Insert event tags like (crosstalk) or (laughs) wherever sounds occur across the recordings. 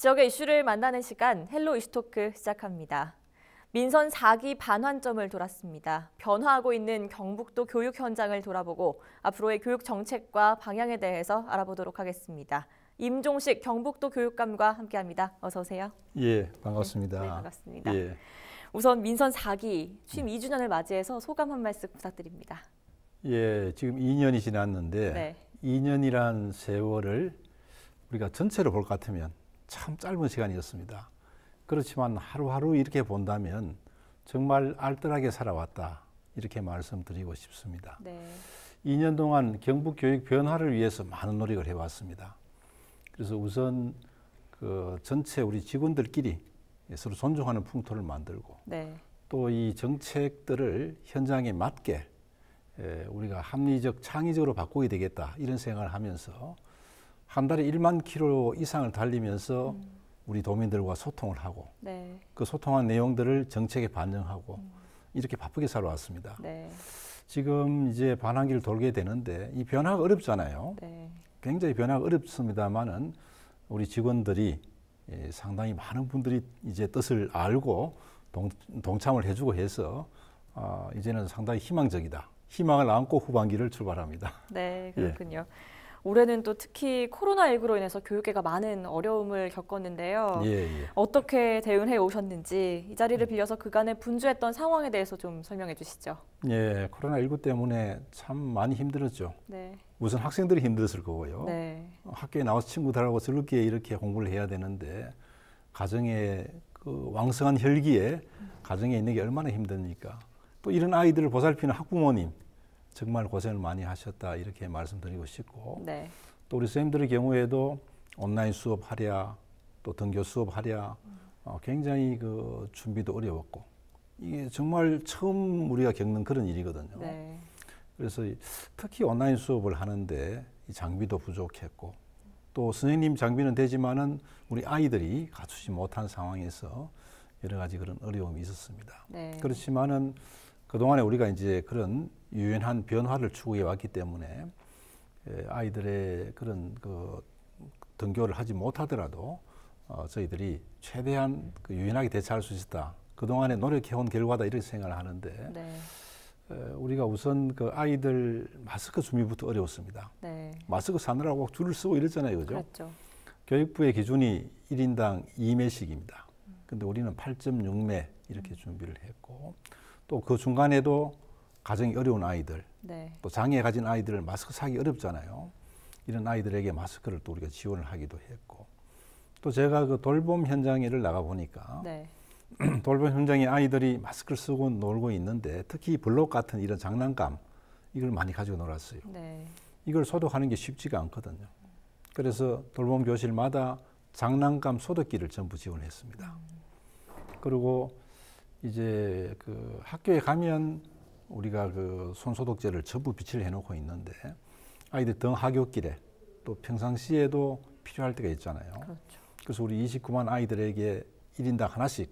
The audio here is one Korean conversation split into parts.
지역의 이슈를 만나는 시간 헬로 이슈토크 시작합니다. 민선 4기 반환점을 돌았습니다. 변화하고 있는 경북도 교육 현장을 돌아보고 앞으로의 교육 정책과 방향에 대해서 알아보도록 하겠습니다. 임종식 경북도 교육감과 함께합니다. 어서 오세요. 예, 반갑습니다. 네, 반갑습니다. 예. 우선 민선 4기 취임 2주년을 맞이해서 소감 한 말씀 부탁드립니다. 예, 지금 2년이 지났는데 네. 2년이란 세월을 우리가 전체로 볼 것 같으면 참 짧은 시간이었습니다. 그렇지만 하루하루 이렇게 본다면 정말 알뜰하게 살아왔다. 이렇게 말씀드리고 싶습니다. 네. 2년 동안 경북 교육 변화를 위해서 많은 노력을 해왔습니다. 그래서 우선 그 전체 우리 직원들끼리 서로 존중하는 풍토를 만들고 네. 또이 정책들을 현장에 맞게 우리가 합리적 창의적으로 바꾸게 되겠다 이런 생각을 하면서 한 달에 1만 킬로 이상을 달리면서 음. 우리 도민들과 소통을 하고 네. 그 소통한 내용들을 정책에 반영하고 음. 이렇게 바쁘게 살아왔습니다. 네. 지금 이제 반환기를 돌게 되는데 이 변화가 어렵잖아요. 네. 굉장히 변화가 어렵습니다만은 우리 직원들이 예, 상당히 많은 분들이 이제 뜻을 알고 동, 참을 해주고 해서 어, 이제는 상당히 희망적이다. 희망을 안고 후반기를 출발합니다. 네, 그렇군요. (laughs) 예. 올해는 또 특히 코로나19로 인해서 교육계가 많은 어려움을 겪었는데요. 예, 예. 어떻게 대응해 오셨는지 이 자리를 음. 빌려서 그간에 분주했던 상황에 대해서 좀 설명해 주시죠. 예, 코로나19 때문에 참 많이 힘들었죠. 네. 우선 학생들이 힘들었을 거고요. 네. 학교에 나와서 친구들하고 즐겁게 이렇게 공부를 해야 되는데 가정의 그 왕성한 혈기에 음. 가정에 있는 게 얼마나 힘드니까 또 이런 아이들을 보살피는 학부모님 정말 고생을 많이 하셨다 이렇게 말씀드리고 싶고 네. 또 우리 선생님들의 경우에도 온라인 수업하랴 또 등교 수업하랴 음. 어, 굉장히 그 준비도 어려웠고 이게 정말 처음 우리가 겪는 그런 일이거든요. 네. 그래서 특히 온라인 수업을 하는데 이 장비도 부족했고 또 선생님 장비는 되지만은 우리 아이들이 갖추지 못한 상황에서 여러 가지 그런 어려움이 있었습니다. 네. 그렇지만은 그동안에 우리가 이제 그런 유연한 변화를 추구해 왔기 때문에 아이들의 그런 그 등교를 하지 못하더라도 어, 저희들이 최대한 그 유연하게 대처할 수 있었다. 그동안에 노력해온 결과다 이렇게 생각을 하는데 네. 우리가 우선 그 아이들 마스크 준비부터 어려웠습니다. 네. 마스크 사느라고 줄을 서고 이랬잖아요. 그죠? 그렇죠. 교육부의 기준이 1인당2매씩입니다그런데 우리는 8.6매 이렇게 준비를 했고 또 그 중간에도 가정이 어려운 아이들, 네. 또 장애 가진 아이들을 마스크 사기 어렵잖아요. 이런 아이들에게 마스크를 또 우리가 지원을 하기도 했고, 또 제가 그 돌봄 현장에를 나가 보니까 네. (clears throat) 돌봄 현장에 아이들이 마스크를 쓰고 놀고 있는데 특히 블록 같은 이런 장난감 이걸 많이 가지고 놀았어요. 네. 이걸 소독하는 게 쉽지가 않거든요. 그래서 돌봄 교실마다 장난감 소독기를 전부 지원했습니다. 음. 그리고 이제 그 학교에 가면 우리가 그 손소독제를 전부 비치를 해놓고 있는데 아이들 등하교길에 또 평상시에도 필요할 때가 있잖아요. 그렇죠. 그래서 우리 29만 아이들에게 1인당 하나씩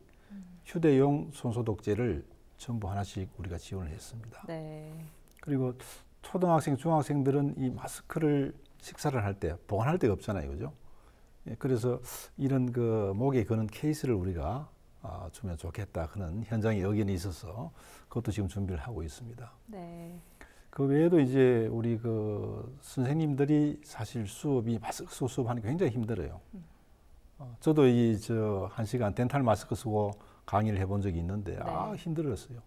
휴대용 손소독제를 전부 하나씩 우리가 지원을 했습니다. 네. 그리고 초등학생, 중학생들은 이 마스크를 식사를 할 때 보관할 데가 없잖아요, 그죠? 예, 그래서 이런 그 목에 거는 케이스를 우리가 아, 주면 좋겠다 그런 현장의 의견이 있어서 그것도 지금 준비를 하고 있습니다. 네. 그 외에도 이제 우리 그 선생님들이 사실 수업이 마스크 수업하니까 굉장히 힘들어요. 음. 어, 저도 이 저 한 시간 덴탈 마스크 쓰고 강의를 해본 적이 있는데 아, 네. 아 힘들었어요.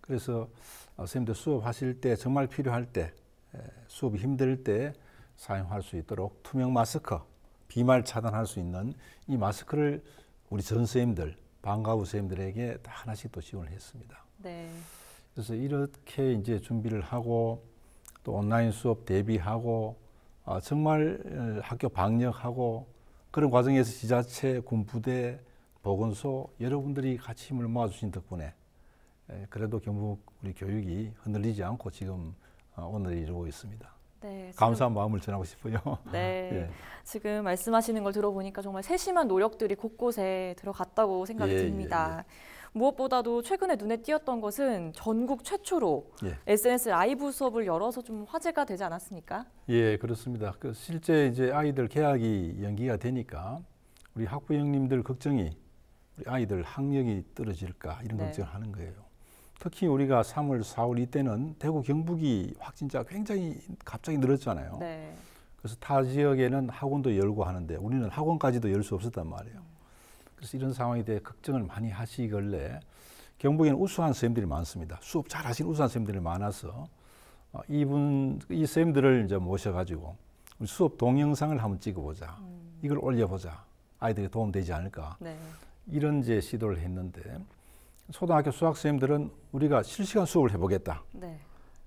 그래서 어, 선생님들 수업하실 때 정말 필요할 때 에, 수업이 힘들 때 사용할 수 있도록 투명 마스크 비말 차단할 수 있는 이 마스크를 우리 전 선생님들 방과 후 선생님들에게 다 하나씩 또 지원을 했습니다. 네. 그래서 이렇게 이제 준비를 하고 또 온라인 수업 대비하고 아, 정말 어, 학교 방역하고 그런 과정에서 지자체, 군부대, 보건소 여러분들이 같이 힘을 모아주신 덕분에 그래도 경북 우리 교육이 흔들리지 않고 지금 어, 오늘 이루고 있습니다. 네, 감사한 마음을 전하고 싶어요. (laughs) 네. (laughs) 예. 지금 말씀하시는 걸 들어보니까 정말 세심한 노력들이 곳곳에 들어갔다고 생각이 예, 예 듭니다. 예, 무엇보다도 최근에 눈에 띄었던 것은 전국 최초로 SNS 라이브 수업을 열어서 좀 화제가 되지 않았습니까? 예, 그렇습니다. 그 실제 이제 아이들 개학이 연기가 되니까 우리 학부형님들 걱정이 우리 아이들 학력이 떨어질까 이런 네. 걱정을 하는 거예요. 특히 우리가 3월, 4월 이때는 대구, 경북이 확진자 굉장히 갑자기 늘었잖아요. 네. 그래서 타 지역에는 학원도 열고 하는데 우리는 학원까지도 열 수 없었단 말이에요. 그래서 이런 상황에 대해 걱정을 많이 하시길래 경북에는 우수한 선생님들이 많습니다. 수업 잘 하시는 우수한 선생님들이 많아서 어, 이분 이 선생님들을 이제 모셔가지고 우리 수업 동영상을 한번 찍어보자. 음. 이걸 올려보자. 아이들에게 도움되지 않을까. 네. 이런 이제 시도를 했는데 초등학교 수학 선생님들은 우리가 실시간 수업을 해보겠다. 네.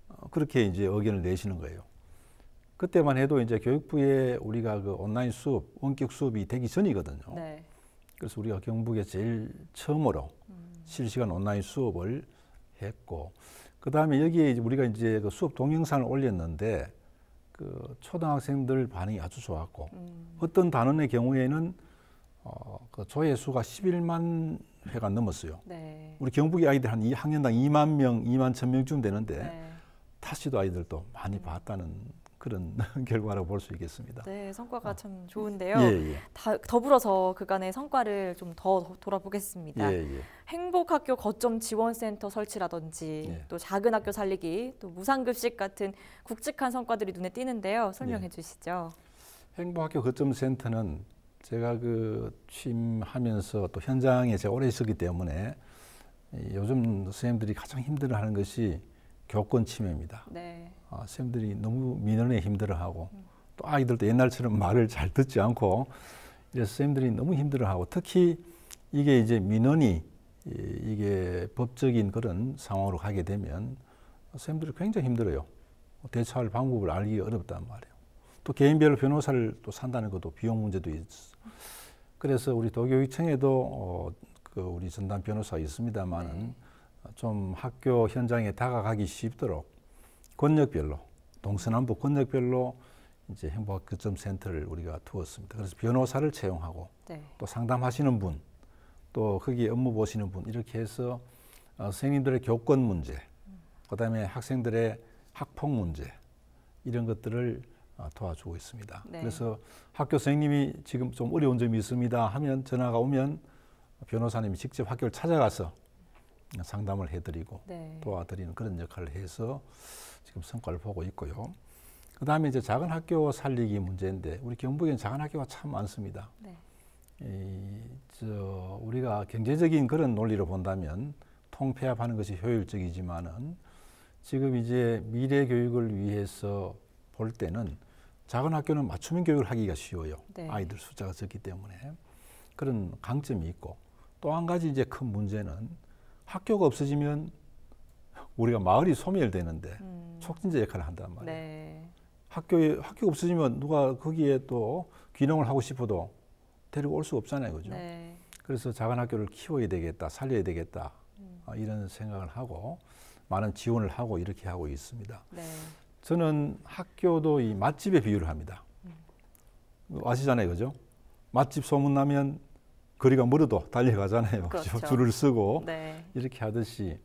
어, 그렇게 이제 의견을 내시는 거예요. 그때만 해도 이제 교육부에 우리가 그 온라인 수업, 원격 수업이 되기 전이거든요. 네. 그래서 우리가 경북에 제일 처음으로 음. 실시간 온라인 수업을 했고, 그 다음에 여기에 이제 우리가 이제 그 수업 동영상을 올렸는데, 그 초등학생들 반응이 아주 좋았고, 음. 어떤 단원의 경우에는 어, 그 조회수가 11만 회가 넘었어요. 네. 우리 경북의 아이들 한 학년당 2만 명, 2만 천 명쯤 되는데 네. 타시도 아이들도 많이 네. 봤다는 그런 (laughs) 결과라고 볼 수 있겠습니다. 네, 성과가 어. 참 좋은데요. 예, 예. 다, 더불어서 그간의 성과를 좀 더 돌아보겠습니다. 예, 예, 행복학교 거점 지원센터 설치라든지 예. 또 작은 학교 살리기, 또 무상급식 같은 굵직한 성과들이 눈에 띄는데요. 예. 설명해 주시죠. 행복학교 거점 센터는 제가 그 취임하면서 또 현장에 제가 오래 있었기 때문에 요즘 선생님들이 가장 힘들어하는 것이 교권 침해입니다. 네. 아, 선생님들이 너무 민원에 힘들어하고 또 아이들도 옛날처럼 말을 잘 듣지 않고 그래서 선생님들이 너무 힘들어하고 특히 이게 이제 민원이 이게 법적인 그런 상황으로 가게 되면 선생님들이 굉장히 힘들어요. 대처할 방법을 알기 어렵단 말이에요. 또 개인별로 변호사를 또 산다는 것도 비용 문제도 있어. 그래서 우리 도교육청에도 어, 그 우리 전담 변호사 있습니다만은 네. 좀 학교 현장에 다가가기 쉽도록 권역별로 동서남북 권역별로 이제 행복학교점 센터를 우리가 두었습니다. 그래서 변호사를 채용하고 네. 또 상담하시는 분, 또 거기 업무 보시는 분 이렇게 해서 어, 선생님들의 교권 문제, 그다음에 학생들의 학폭 문제 이런 것들을 어, 도와주고 있습니다. 네. 그래서 학교 선생님이 지금 좀 어려운 점이 있습니다 하면 전화가 오면 변호사님이 직접 학교를 찾아가서 상담을 해드리고 네. 도와드리는 그런 역할을 해서 지금 성과를 보고 있고요. 그 다음에 이제 작은 학교 살리기 문제인데 우리 경북에는 작은 학교가 참 많습니다. 네. 이, 저, 우리가 경제적인 그런 논리로 본다면 통폐합하는 것이 효율적이지만은 지금 이제 미래 교육을 위해서 볼 때는 작은 학교는 맞춤형 교육을 하기가 쉬워요. 네. 아이들 숫자가 적기 때문에 그런 강점이 있고 또 한 가지 이제 큰 문제는 학교가 없어지면 우리가 마을이 소멸되는데 음. 촉진제 역할을 한단 말이에요. 네. 학교에 학교 없어지면 누가 거기에 또 귀농을 하고 싶어도 데리고 올 수 없잖아요, 그죠? 네. 그래서 작은 학교를 키워야 되겠다, 살려야 되겠다 음. 아, 이런 생각을 하고 많은 지원을 하고 이렇게 하고 있습니다. 네. 저는 학교도 이 맛집에 비유를 합니다. 아시잖아요, 그죠? 맛집 소문나면 거리가 멀어도 달려가잖아요. (laughs) 그렇죠. 줄을 쓰고 네. 이렇게 하듯이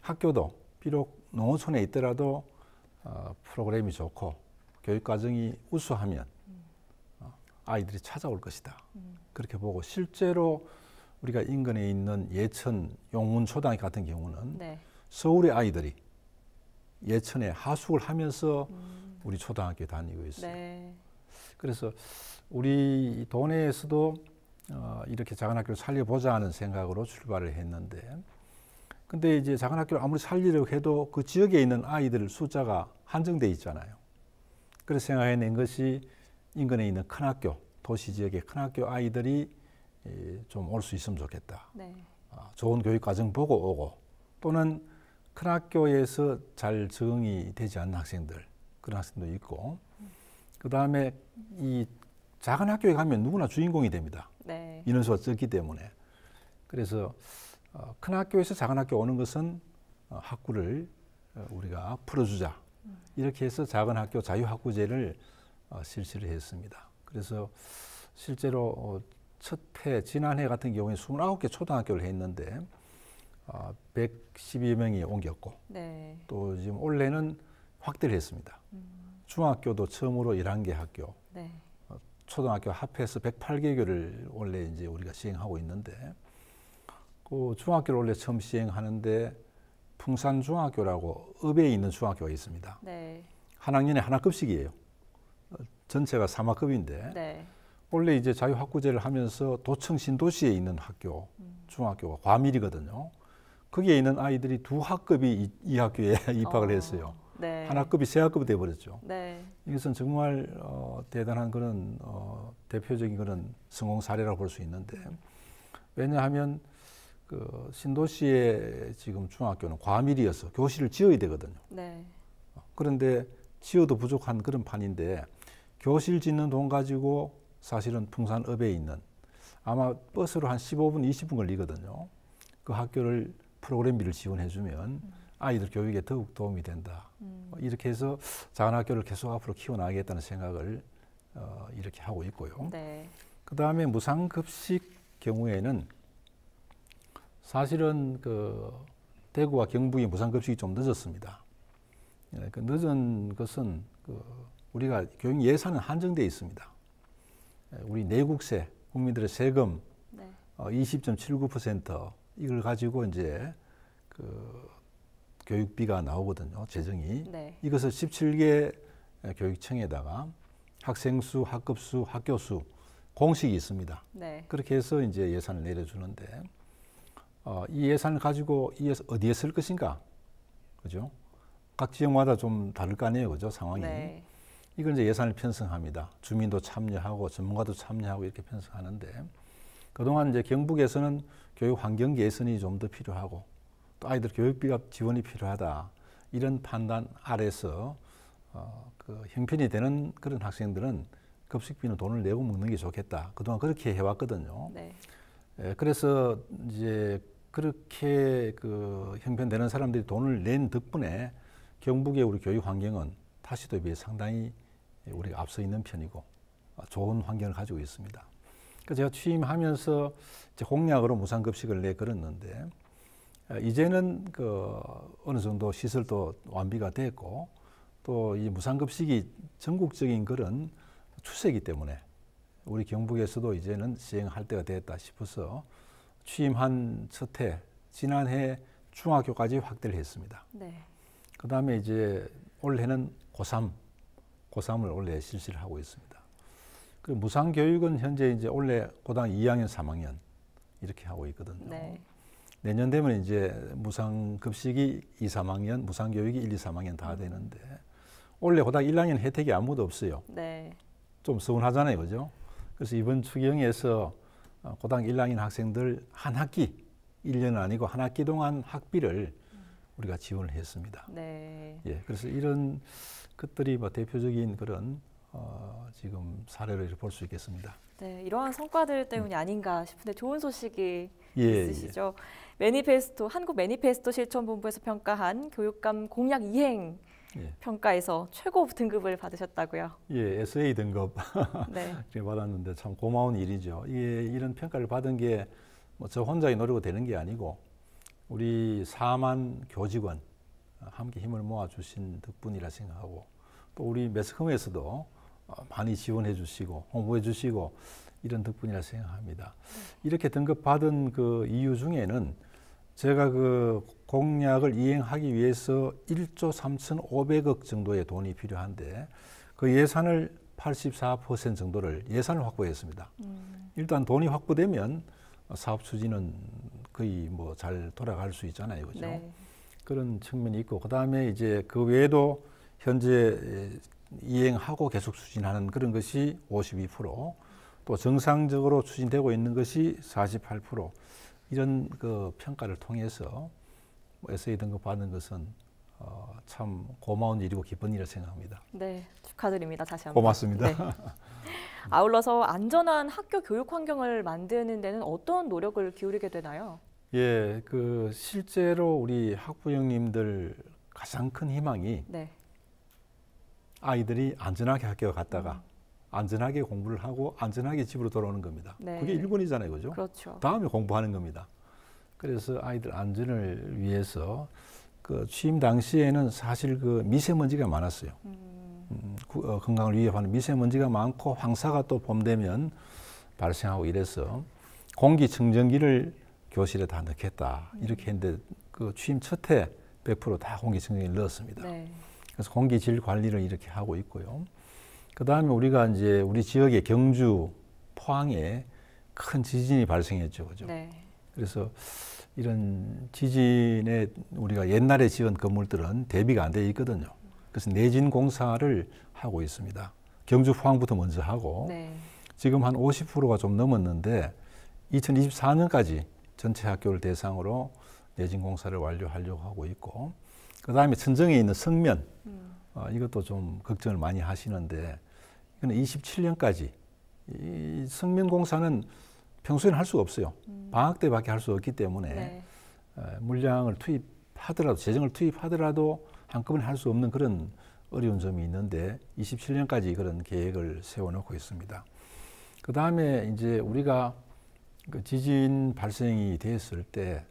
학교도 비록 농촌에 어 있더라도 어, 프로그램이 좋고 교육 과정이 우수하면 어, 아이들이 찾아올 것이다. 음. 그렇게 보고 실제로 우리가 인근에 있는 예천 용문 초등학교 같은 경우는 네. 서울의 아이들이 예천에 하숙을 하면서 음. 우리 초등학교 다니고 있어요. 네. 그래서 우리 도내에서도 어, 이렇게 작은 학교를 살려보자 하는 생각으로 출발을 했는데 근데 이제 작은 학교를 아무리 살리려고 해도 그 지역에 있는 아이들 숫자가 한정돼 있잖아요. 그래서 생각해낸 것이 인근에 있는 큰 학교, 도시 지역의 큰 학교 아이들이 예, 좀올 수 있으면 좋겠다. 네. 아, 좋은 교육 과정 보고 오고 또는 큰 학교에서 잘 적응이 되지 않는 학생들 그런 학생도 있고 그 다음에 이 작은 학교에 가면 누구나 주인공이 됩니다. 네. 인원수가 적기 때문에 그래서 어, 큰 학교에서 작은 학교 오는 것은 어, 학구를 어, 우리가 풀어주자 이렇게 해서 작은 학교 자유학구제를 실시를 했습니다. 그래서 실제로 첫해 지난해 같은 경우에 29개 초등학교를 했는데 어, 아, 112명이 옮겼고 네. 또 지금 올해는 확대를 했습니다. 음. 중학교도 처음으로 11개 학교, 네. 어, 초등학교 합해서 108개 교를 원래 이제 우리가 시행하고 있는데 그 중학교를 원래 처음 시행하는데 풍산 중학교라고 읍에 있는 중학교가 있습니다. 네. 한 학년에 하나 급식이에요. 어, 전체가 3학급인데 네. 원래 이제 자유학구제를 하면서 도청 신도시에 있는 학교, 음. 중학교가 과밀이거든요. 거기에 있는 아이들이 두 학급이 이, 이 학교에 (laughs) 입학을 어, 했어요. 네. 한 학급이 세 학급이 돼버렸죠. 네. 이것은 정말 어, 대단한 그런 어, 대표적인 그런 성공 사례라고 볼 수 있는데 왜냐하면 그 신도시의 지금 중학교는 과밀이어서 교실을 지어야 되거든요. 네. 어, 그런데 지어도 부족한 그런 판인데 교실 짓는 돈 가지고 사실은 풍산읍에 있는 아마 버스로 한 15분, 20분 걸리거든요. 그 학교를 프로그램비를 지원해주면 아이들 교육에 더욱 도움이 된다. 음. 뭐 이렇게 해서 작은 학교를 계속 앞으로 키워나가겠다는 생각을 어, 이렇게 하고 있고요. 네. 그 다음에 무상급식 경우에는 사실은 그 대구와 경북의 무상급식이 좀 늦었습니다. 예, 그 늦은 것은 그 우리가 교육 예산은 한정돼 있습니다. 예, 우리 내국세, 국민들의 세금 네. 어, 20.79% 이걸 가지고 이제 그 교육비가 나오거든요. 재정이. 네. 이것을 17개 교육청에다가 학생 수, 학급 수, 학교 수 공식이 있습니다. 네. 그렇게 해서 이제 예산을 내려주는데 어, 이 예산을 가지고 이 예산 어디에 쓸 것인가? 그죠? 각 지역마다 좀 다를 거 아니에요. 그죠? 상황이. 네. 이걸 이제 예산을 편성합니다. 주민도 참여하고 전문가도 참여하고 이렇게 편성하는데 그동안 이제 경북에서는 교육 환경 개선이 좀 더 필요하고 또 아이들 교육비가 지원이 필요하다 이런 판단 아래서 어, 그 형편이 되는 그런 학생들은 급식비는 돈을 내고 먹는 게 좋겠다. 그동안 그렇게 해왔거든요. 네. 예, 그래서 이제 그렇게 그 형편되는 사람들이 돈을 낸 덕분에 경북의 우리 교육 환경은 타시도에 비해 상당히 우리가 앞서 있는 편이고 좋은 환경을 가지고 있습니다. 그 제가 취임하면서 공약으로 무상급식을 내걸었는데 아, 이제는 그 어느 정도 시설도 완비가 됐고 또 이 무상급식이 전국적인 그런 추세이기 때문에 우리 경북에서도 이제는 시행할 때가 됐다 싶어서 취임한 첫해 지난해 중학교까지 확대를 했습니다. 네. 그다음에 이제 올해는 고3 고3을 올해 실시를 하고 있습니다. 그 무상 교육은 현재 이제 올해 고등 2학년, 3학년 이렇게 하고 있거든요. 네. 내년 되면 이제 무상 급식이 2, 3학년, 무상 교육이 1, 2, 3학년 다 되는데 올해 고등 1학년 혜택이 아무도 없어요. 네. 좀 서운하잖아요, 그죠? 그래서 이번 추경에서 어, 고등 1학년 학생들 한 학기, 1년 은 아니고 한 학기 동안 학비를 우리가 지원을 했습니다. 네. 예, 그래서 이런 것들이 뭐 대표적인 그런 어, 지금 사례를 볼 수 있겠습니다. 네, 이러한 성과들 때문이 음. 아닌가 싶은데 좋은 소식이 예, 예. 있으시죠. 예. 매니페스토 한국 매니페스토 실천본부에서 평가한 교육감 공약 이행 예. 평가에서 최고 등급을 받으셨다고요. 예, SA 등급 (laughs) 네. 받았는데 참 고마운 일이죠. 예, 이런 평가를 받은 게뭐저 혼자의 노력이 되는 게 아니고 우리 4만 교직원 함께 힘을 모아 주신 덕분이라 생각하고 또 우리 매스컴에서도 어, 많이 지원해 주시고 홍보해 주시고 이런 덕분이라 생각합니다. 이렇게 등급 받은 그 이유 중에는 제가 그 공약을 이행하기 위해서 1조 3,500억 정도의 돈이 필요한데 그 예산을 84% 정도를 예산을 확보했습니다. 음. 일단 돈이 확보되면 사업 추진은 거의 뭐 잘 돌아갈 수 있잖아요. 그죠? 네. 그런 측면이 있고 그다음에 이제 그 외에도 현재 이행하고 계속 추진하는 그런 것이 52%, 또 정상적으로 추진되고 있는 것이 48%, 이런 그 평가를 통해서 에세이 등급 받는 것은 어, 참 고마운 일이고 기쁜 일을 이 생각합니다. 네, 축하드립니다. 다시 한번. 고맙습니다. 네. (laughs) 아울러서 안전한 학교 교육 환경을 만드는 데는 어떤 노력을 기울이게 되나요? 예, 그 실제로 우리 학부형님들 가장 큰 희망이 네. 아이들이 안전하게 학교 갔다가 음. 안전하게 공부를 하고 안전하게 집으로 돌아오는 겁니다. 네. 그게 일본이잖아요, 그죠? 그렇죠. 다음에 공부하는 겁니다. 그래서 아이들 안전을 위해서 그 취임 당시에는 사실 그 미세먼지가 많았어요. 음. 음, 어, 건강을 위협하는 미세먼지가 많고 황사가 또봄 되면 발생하고 이래서 공기 청정기를 교실에 다 넣겠다 이렇게 음. 했는데 그 취임 첫해 100%다 공기 청정기 를 넣었습니다. 네. 그래서 공기 질 관리를 이렇게 하고 있고요. 그 다음에 우리가 이제 우리 지역의 경주, 포항에 큰 지진이 발생했죠. 그죠? 네. 그래서 이런 지진에 우리가 옛날에 지은 건물들은 대비가 안 돼 있거든요. 그래서 내진 공사를 하고 있습니다. 경주 포항부터 먼저 하고 네. 지금 한 50%가 좀 넘었는데 2024년까지 전체 학교를 대상으로 내진 공사를 완료하려고 하고 있고 그 다음에 천정에 있는 성면, 음. 어, 이것도 좀 걱정을 많이 하시는데, 이거는 27년까지. 이 성면공사는 평소에는 할 수가 없어요. 음. 방학 때밖에 할 수 없기 때문에 네. 어, 물량을 투입하더라도, 재정을 투입하더라도 한꺼번에 할 수 없는 그런 어려운 점이 있는데 27년까지 그런 계획을 세워놓고 있습니다. 그 다음에 이제 우리가 그 지진 발생이 됐을 때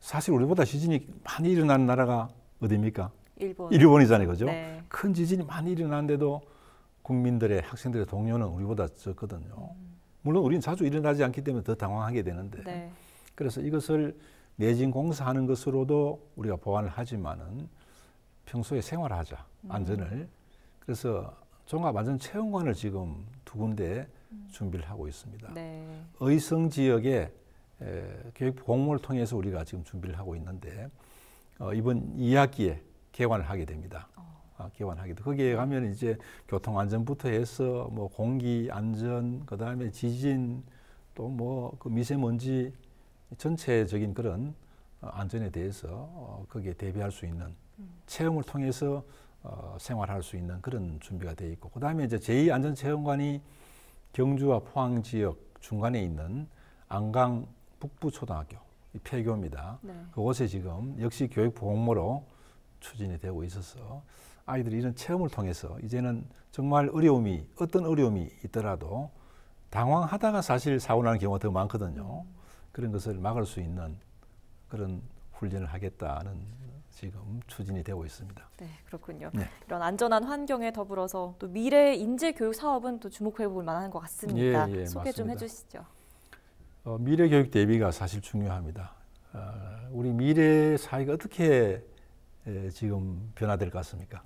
사실 우리보다 지진이 많이 일어나는 나라가 어디입니까? 일본. 일본이잖아요, 그죠? 네. 큰 지진이 많이 일어났는데도 국민들의 학생들의 동요는 우리보다 적거든요. 음. 물론 우리는 자주 일어나지 않기 때문에 더 당황하게 되는데 네. 그래서 이것을 내진 공사하는 것으로도 우리가 보완을 하지만은 평소에 생활하자 음. 안전을 음. 그래서 종합 안전 체험관을 지금 두 군데 음. 준비를 하고 있습니다. 네. 의성 지역에 에, 교육 공모를 통해서 우리가 지금 준비를 하고 있는데 어, 이번 2학기에 개관을 하게 됩니다. 어. 아, 개관하기도 거기에 가면 이제 교통 안전부터 해서 뭐 공기 안전, 뭐 그 다음에 지진, 또 뭐 그 미세먼지 전체적인 그런 어, 안전에 대해서 어, 거기에 대비할 수 있는 음. 체험을 통해서 어, 생활할 수 있는 그런 준비가 돼 있고 그 다음에 이제 제2 안전체험관이 경주와 포항 지역 중간에 있는 안강 북부초등학교 폐교입니다. 네. 그곳에 지금 역시 교육 보험으로 추진이 되고 있어서 아이들이 이런 체험을 통해서 이제는 정말 어려움이 어떤 어려움이 있더라도 당황하다가 사실 사고 나는 경우가 더 많거든요. 음. 그런 것을 막을 수 있는 그런 훈련을 하겠다는 지금 추진이 되고 있습니다. 네, 그렇군요. 네. 이런 안전한 환경에 더불어서 또 미래 인재 교육 사업은 또 주목해 볼 만한 것 같습니다. 예, 예, 소개 맞습니다. 좀 해주시죠. 어, 미래 교육 대비가 사실 중요합니다. 어, 우리 미래 사회가 어떻게 에, 지금 변화될 것 같습니까?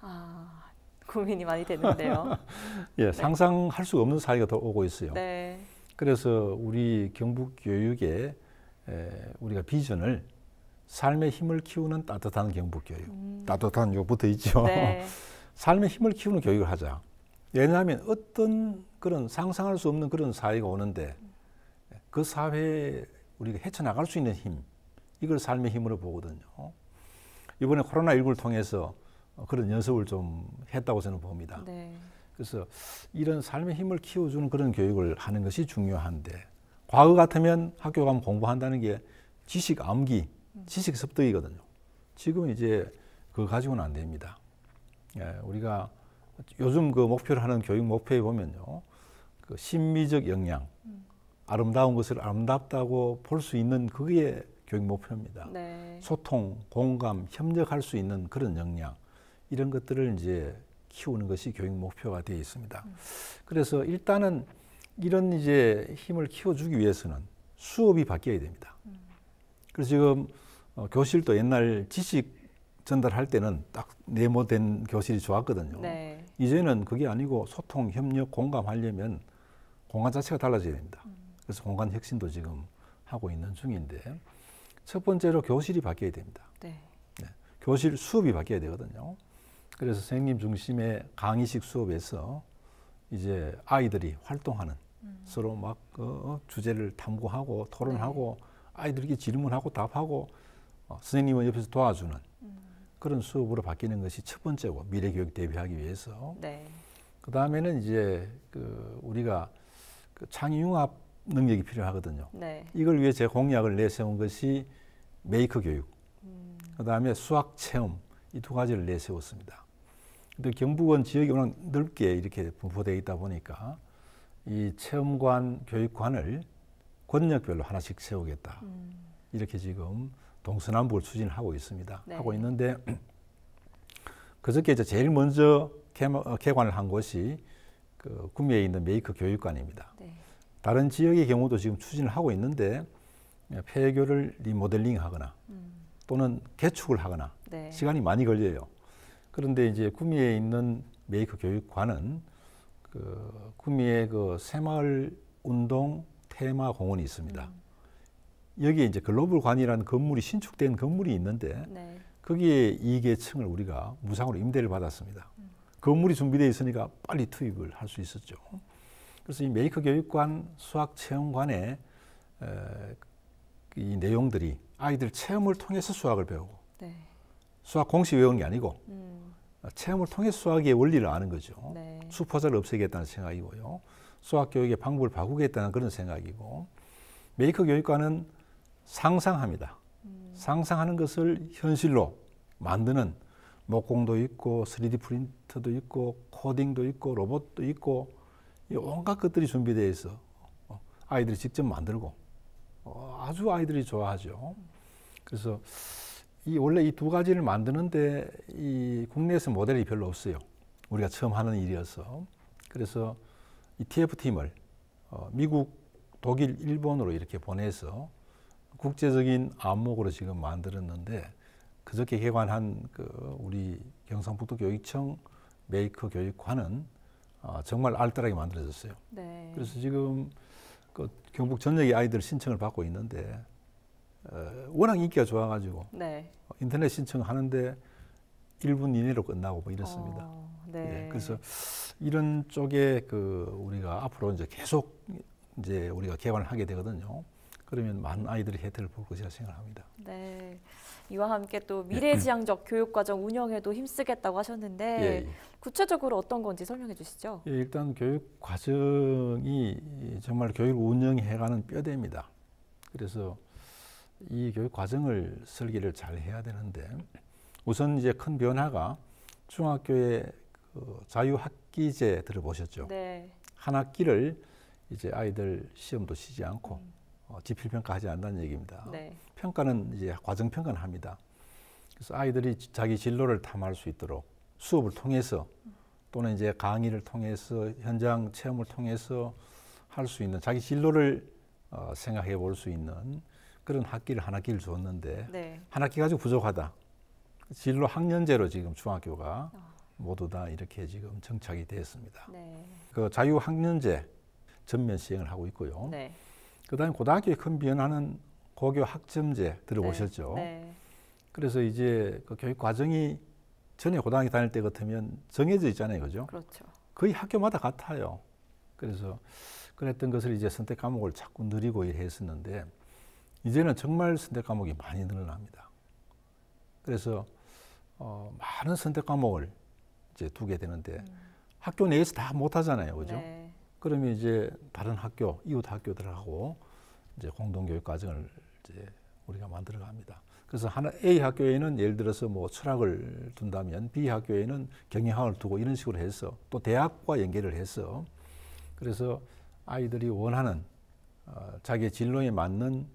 아, 고민이 많이 되는데요. (laughs) 예, 네. 상상할 수 없는 사회가 더 오고 있어요. 네. 그래서 우리 경북 교육에 우리가 비전을 삶의 힘을 키우는 따뜻한 경북 교육. 음. 따뜻한 요부터 있죠. 네. (laughs) 삶의 힘을 키우는 교육을 하자. 왜냐하면 어떤 그런 상상할 수 없는 그런 사회가 오는데 그 사회에 우리가 헤쳐나갈 수 있는 힘, 이걸 삶의 힘으로 보거든요. 이번에 코로나19를 통해서 그런 연습을 좀 했다고 저는 봅니다. 네. 그래서 이런 삶의 힘을 키워주는 그런 교육을 하는 것이 중요한데, 과거 같으면 학교 가면 공부한다는 게 지식 암기, 음. 지식 습득이거든요. 지금 이제 그거 가지고는 안 됩니다. 예, 우리가 요즘 그 목표를 하는 교육 목표에 보면요. 그 심미적 역량, 음. 아름다운 것을 아름답다고 볼 수 있는 그게 교육 목표입니다. 네. 소통, 공감, 협력할 수 있는 그런 역량 이런 것들을 이제 키우는 것이 교육 목표가 되어 있습니다. 음. 그래서 일단은 이런 이제 힘을 키워주기 위해서는 수업이 바뀌어야 됩니다. 음. 그래서 지금 어, 교실도 옛날 지식 전달할 때는 딱 네모된 교실이 좋았거든요. 네. 이제는 그게 아니고 소통, 협력, 공감하려면 공간 자체가 달라져야 됩니다. 음. 그래서 공간 혁신도 지금 하고 있는 중인데 첫 번째로 교실이 바뀌어야 됩니다. 네. 네. 교실 수업이 바뀌어야 되거든요. 그래서 선생님 중심의 강의식 수업에서 이제 아이들이 활동하는 음. 서로 막그 어, 어, 주제를 탐구하고 토론하고 네. 아이들에게 질문하고 답하고 어, 선생님은 옆에서 도와주는 음. 그런 수업으로 바뀌는 것이 첫 번째고 미래 교육 대비하기 위해서. 네. 그 다음에는 이제 그 우리가 그 창의융합 능력이 필요하거든요. 네. 이걸 위해 제 공약을 내세운 것이 메이커 교육, 음. 그다음에 수학 체험 이 두 가지를 내세웠습니다. 근데 경북은 지역이 워낙 넓게 이렇게 분포되어 있다 보니까 이 체험관, 교육관을 권역별로 하나씩 세우겠다. 음. 이렇게 지금 동서남북을 추진하고 있습니다. 네. 하고 있는데 (clears throat) 그저께 이제 제일 먼저 어, 개관을 한 곳이 그 구미에 있는 메이커 교육관입니다. 네. 다른 지역의 경우도 지금 추진을 하고 있는데 예, 폐교를 리모델링 하거나 음. 또는 개축을 하거나 네. 시간이 많이 걸려요. 그런데 이제 구미에 있는 메이크 교육관은 그구미에그 새마을 운동 테마 공원이 있습니다. 음. 여기에 이제 글로벌관이라는 건물이 신축된 건물이 있는데 네. 거기에 2개 층을 우리가 무상으로 임대를 받았습니다. 음. 건물이 준비되어 있으니까 빨리 투입을 할 수 있었죠. 그래서 이 메이커 교육관 수학 체험관에 이 내용들이 아이들 체험을 통해서 수학을 배우고 네. 수학 공식 외운게 아니고 음. 체험을 통해서 수학의 원리를 아는 거죠. 네. 수퍼자를 없애겠다는 생각이고요. 수학 교육의 방법을 바꾸겠다는 그런 생각이고 메이커 교육관은 상상합니다. 음. 상상하는 것을 현실로 만드는 목공도 있고 3D 프린터도 있고 코딩도 있고 로봇도 있고 온갖 것들이 준비되어 있어. 어, 아이들이 직접 만들고 어, 아주 아이들이 좋아하죠. 그래서 이 원래 이 두 가지를 만드는데 이 국내에서 모델이 별로 없어요. 우리가 처음 하는 일이어서 그래서 이 TF 팀을 어, 미국, 독일, 일본으로 이렇게 보내서 국제적인 안목으로 지금 만들었는데 그저께 개관한 그 우리 경상북도 교육청 메이커 교육관은 아, 정말 알뜰하게 만들어졌어요. 네. 그래서 지금 그 경북 전역의 아이들 신청을 받고 있는데 어, 워낙 인기가 좋아가지고 네. 인터넷 신청하는데 1분 이내로 끝나고 뭐 이렇습니다. 어, 네. 예, 그래서 이런 쪽에 그 우리가 앞으로 이제 계속 이제 우리가 개발을 하게 되거든요. 그러면 많은 아이들이 혜택을 볼 것이라 생각합니다. 네. 이와 함께 또 예. 미래지향적 교육과정 운영에도 힘쓰겠다고 하셨는데 예, 예, 구체적으로 어떤 건지 설명해 주시죠. 예, 일단 교육과정이 정말 교육 운영해가는 뼈대입니다. 그래서 이 교육과정을 설계를 잘 해야 되는데 우선 이제 큰 변화가 중학교의 그 자유학기제 들어보셨죠? 네. 한 학기를 이제 아이들 시험도 쉬지 않고 음. 어, 지필평가하지 않는다는 얘기입니다. 네. 평가는 이제 과정 평가는 합니다. 그래서 아이들이 자기 진로를 탐할 수 있도록 수업을 통해서 또는 이제 강의를 통해서 현장 체험을 통해서 할 수 있는 자기 진로를 어, 생각해 볼 수 있는 그런 학기를 한 학기를 줬는데 네. 한 학기 가지고 부족하다. 진로 학년제로 지금 중학교가 어. 모두 다 이렇게 지금 정착이 되었습니다. 네. 그 자유학년제 전면 시행을 하고 있고요. 네. 그다음에 고등학교에 큰 변화는 고교 학점제 들어보셨죠? 네, 네. 그래서 이제 그 교육 과정이 전에 고등학교 다닐 때 같으면 정해져 있잖아요, 그죠? 그렇죠. 거의 학교마다 같아요. 그래서 그랬던 것을 이제 선택 과목을 자꾸 늘리고 했었는데 이제는 정말 선택 과목이 많이 늘어납니다. 그래서 어, 많은 선택 과목을 이제 두게 되는데 음. 학교 내에서 다 못하잖아요, 그죠? 네. 그러면 이제 다른 학교, 이웃 학교들하고 이제 공동교육 과정을 이제 우리가 만들어 갑니다. 그래서 하나 A 학교에는 예를 들어서 뭐 철학을 둔다면 B 학교에는 경영학을 두고 이런 식으로 해서 또 대학과 연계를 해서 그래서 아이들이 원하는 어, 자기의 진로에 맞는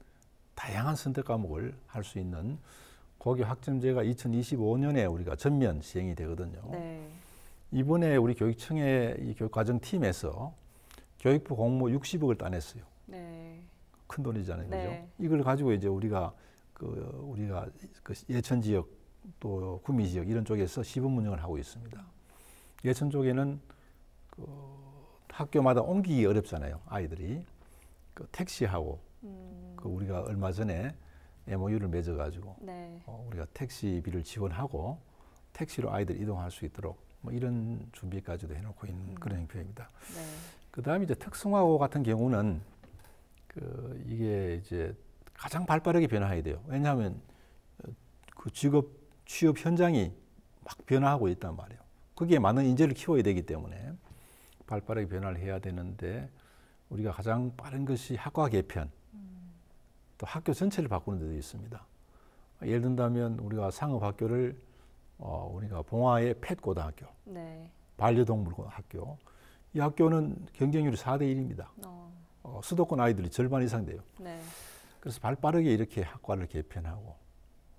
다양한 선택 과목을 할 수 있는 고교 학점제가 2025년에 우리가 전면 시행이 되거든요. 네. 이번에 우리 교육청의 이 교육과정팀에서 교육부 공모 60억을 따냈어요. 네. 큰 돈이잖아요, 네. 그죠? 이걸 가지고 이제 우리가 그 우리가 그 예천 지역 또 구미 지역 이런 쪽에서 시범 운영을 하고 있습니다. 예천 쪽에는 그 학교마다 옮기기 어렵잖아요, 아이들이 그 택시하고 음. 그 우리가 얼마 전에 MOU를 맺어가지고 네. 어, 우리가 택시비를 지원하고 택시로 아이들 이동할 수 있도록 뭐 이런 준비까지도 해놓고 있는 음. 그런 형편입니다. 네. 그 다음에 이제 특성화고 같은 경우는 그 이게 이제 가장 발 빠르게 변화해야 돼요. 왜냐하면 어, 그 직업 취업 현장이 막 변화하고 있단 말이에요. 거기에 많은 인재를 키워야 되기 때문에 발 빠르게 변화를 해야 되는데 우리가 가장 빠른 것이 학과 개편, 또 학교 전체를 바꾸는 데도 있습니다. 예를 든다면 우리가 상업학교를 어, 우리가 봉화의 펫고등학교, 네. 반려동물학교, 이 학교는 경쟁률이 4대 1입니다. 어. 어, 수도권 아이들이 절반 이상 돼요. 네. 그래서 발 빠르게 이렇게 학과를 개편하고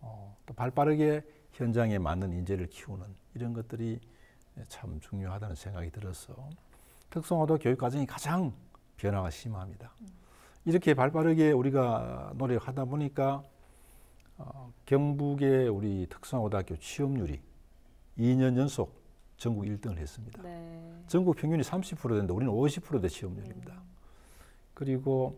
어, 또 발 빠르게 현장에 맞는 인재를 키우는 이런 것들이 참 중요하다는 생각이 들어서 특성화도 교육 과정이 가장 변화가 심합니다. 음. 이렇게 발 빠르게 우리가 노력하다 보니까 어, 경북의 우리 특성화고등학교 취업률이 2년 연속 전국 1등을 했습니다. 네. 전국 평균이 30% 되는데 우리는 50%대 취업률입니다. 음. 그리고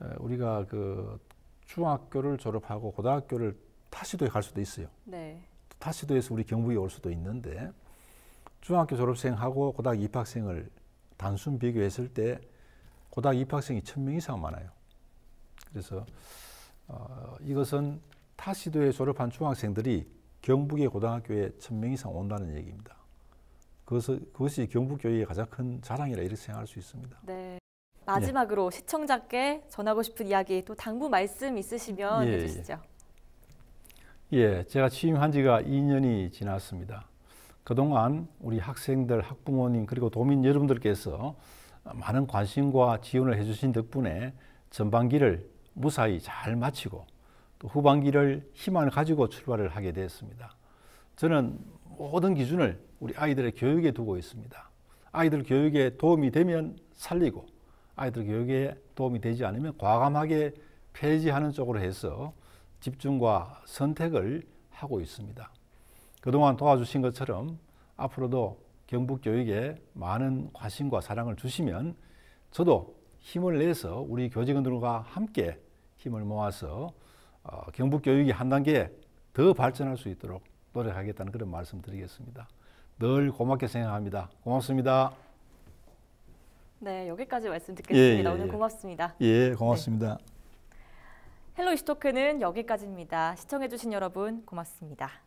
어, 우리가 그 중학교를 졸업하고 고등학교를 타 시도에 갈 수도 있어요. 네. 타 시도에서 우리 경북에 올 수도 있는데 중학교 졸업생하고 고등학교 입학생을 단순 비교했을 때 고등학교 입학생이 천 명 이상 많아요. 그래서 어, 이것은 타 시도에 졸업한 중학생들이 경북의 고등학교에 천 명 이상 온다는 얘기입니다. 그것을, 그것이 경북교회의 가장 큰 자랑이라 이렇게 생각할 수 있습니다. 네. 마지막으로 예. 시청자께 전하고 싶은 이야기 또 당부 말씀 있으시면 예, 예. 해주시죠. 예, 제가 취임한 지가 2년이 지났습니다. 그동안 우리 학생들, 학부모님 그리고 도민 여러분들께서 많은 관심과 지원을 해주신 덕분에 전반기를 무사히 잘 마치고 또 후반기를 희망을 가지고 출발을 하게 되었습니다. 저는 모든 기준을 우리 아이들의 교육에 두고 있습니다. 아이들 교육에 도움이 되면 살리고 아이들 교육에 도움이 되지 않으면 과감하게 폐지하는 쪽으로 해서 집중과 선택을 하고 있습니다. 그동안 도와주신 것처럼 앞으로도 경북 교육에 많은 관심과 사랑을 주시면 저도 힘을 내서 우리 교직원들과 함께 힘을 모아서 어, 경북 교육이 한 단계 더 발전할 수 있도록 노력하겠다는 그런 말씀 드리겠습니다. 늘 고맙게 생각합니다. 고맙습니다. 네, 여기까지 말씀 듣겠습니다. 예, 예, 오늘 예. 고맙습니다. 예, 고맙습니다. 네. 헬로 이슈토크는 여기까지입니다. 시청해주신 여러분 고맙습니다.